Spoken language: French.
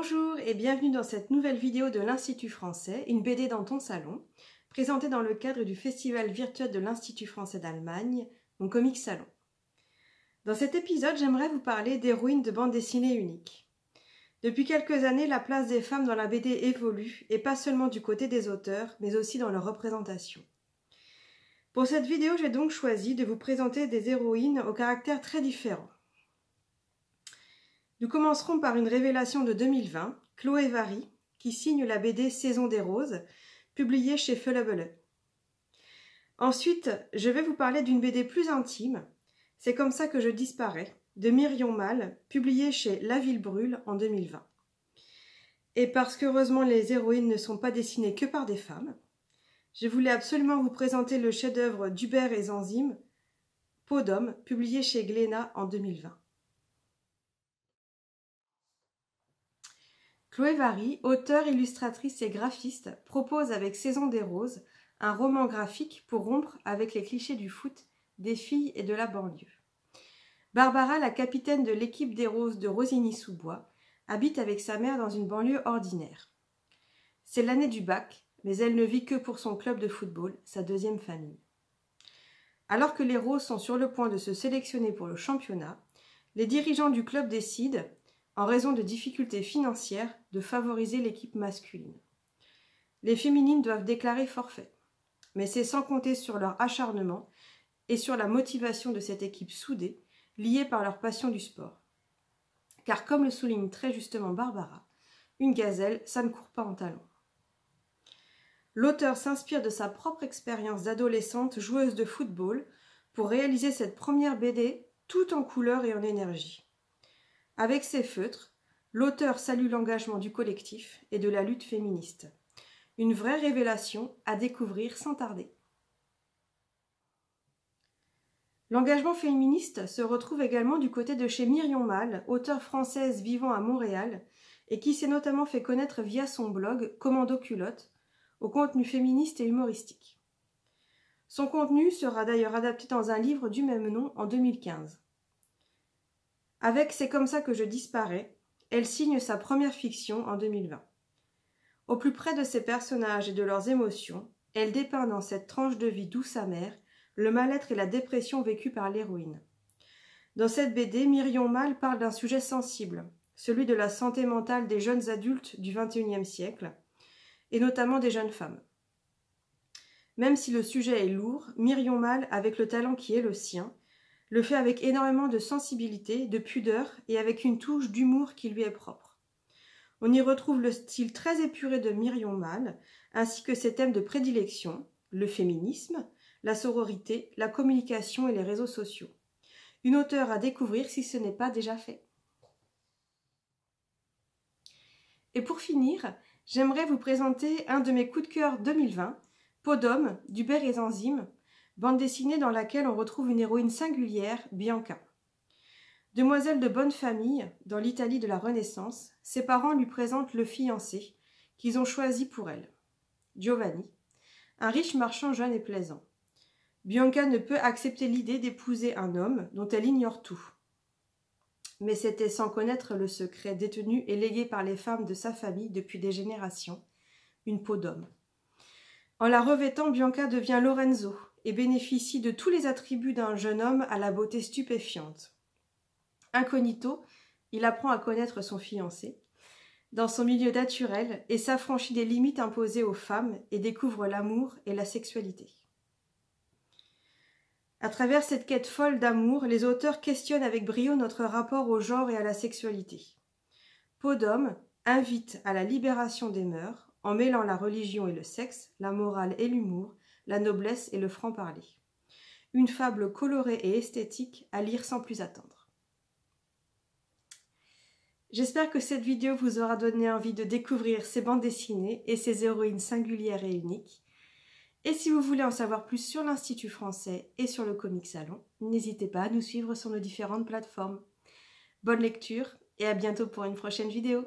Bonjour et bienvenue dans cette nouvelle vidéo de l'Institut français, une BD dans ton salon, présentée dans le cadre du festival virtuel de l'Institut français d'Allemagne, mon Comic salon. Dans cet épisode, j'aimerais vous parler d'héroïnes de bande dessinée unique. Depuis quelques années, la place des femmes dans la BD évolue, et pas seulement du côté des auteurs, mais aussi dans leur représentation. Pour cette vidéo, j'ai donc choisi de vous présenter des héroïnes aux caractères très différents. Nous commencerons par une révélation de 2020, Chloé Vary, qui signe la BD Saison des Roses, publiée chez Feu Belle. Ensuite, je vais vous parler d'une BD plus intime, C'est comme ça que je disparais, de Myrion Mal, publiée chez La Ville Brûle en 2020. Et parce qu'heureusement les héroïnes ne sont pas dessinées que par des femmes, je voulais absolument vous présenter le chef-d'œuvre d'Hubert et Zanzim, Peau d'homme, publié chez Glénat en 2020. Chloé Vary, auteure, illustratrice et graphiste, propose avec Saison des Roses un roman graphique pour rompre avec les clichés du foot, des filles et de la banlieue. Barbara, la capitaine de l'équipe des Roses de Rosigny-sous-Bois, habite avec sa mère dans une banlieue ordinaire. C'est l'année du bac, mais elle ne vit que pour son club de football, sa deuxième famille. Alors que les Roses sont sur le point de se sélectionner pour le championnat, les dirigeants du club décident, en raison de difficultés financières, de favoriser l'équipe masculine. Les féminines doivent déclarer forfait, mais c'est sans compter sur leur acharnement et sur la motivation de cette équipe soudée, liée par leur passion du sport. Car comme le souligne très justement Barbara, une gazelle, ça ne court pas en talons. L'auteur s'inspire de sa propre expérience d'adolescente joueuse de football pour réaliser cette première BD tout en couleur et en énergie. Avec ses feutres, l'auteur salue l'engagement du collectif et de la lutte féministe. Une vraie révélation à découvrir sans tarder. L'engagement féministe se retrouve également du côté de chez Myrion Mal, auteure française vivant à Montréal, et qui s'est notamment fait connaître via son blog Commando Culotte, au contenu féministe et humoristique. Son contenu sera d'ailleurs adapté dans un livre du même nom en 2015. Avec C'est comme ça que je disparais, elle signe sa première fiction en 2020. Au plus près de ses personnages et de leurs émotions, elle dépeint dans cette tranche de vie douce amère le mal-être et la dépression vécue par l'héroïne. Dans cette BD, Myrion Mal parle d'un sujet sensible, celui de la santé mentale des jeunes adultes du XXIe siècle, et notamment des jeunes femmes. Même si le sujet est lourd, Myrion Mal, avec le talent qui est le sien, le fait avec énormément de sensibilité, de pudeur et avec une touche d'humour qui lui est propre. On y retrouve le style très épuré de Myrion Mal, ainsi que ses thèmes de prédilection, le féminisme, la sororité, la communication et les réseaux sociaux. Une auteure à découvrir si ce n'est pas déjà fait. Et pour finir, j'aimerais vous présenter un de mes coups de cœur 2020, d'homme » du et Enzyme, bande dessinée dans laquelle on retrouve une héroïne singulière, Bianca. Demoiselle de bonne famille, dans l'Italie de la Renaissance, ses parents lui présentent le fiancé qu'ils ont choisi pour elle, Giovanni, un riche marchand jeune et plaisant. Bianca ne peut accepter l'idée d'épouser un homme dont elle ignore tout. Mais c'était sans connaître le secret détenu et légué par les femmes de sa famille depuis des générations, une peau d'homme. En la revêtant, Bianca devient Lorenzo, et bénéficie de tous les attributs d'un jeune homme à la beauté stupéfiante. Incognito, il apprend à connaître son fiancé dans son milieu naturel et s'affranchit des limites imposées aux femmes et découvre l'amour et la sexualité. À travers cette quête folle d'amour, les auteurs questionnent avec brio notre rapport au genre et à la sexualité. Peau d'homme invite à la libération des mœurs en mêlant la religion et le sexe, la morale et l'humour, la noblesse et le franc-parler. Une fable colorée et esthétique à lire sans plus attendre. J'espère que cette vidéo vous aura donné envie de découvrir ces bandes dessinées et ces héroïnes singulières et uniques. Et si vous voulez en savoir plus sur l'Institut français et sur le Comic Salon, n'hésitez pas à nous suivre sur nos différentes plateformes. Bonne lecture et à bientôt pour une prochaine vidéo.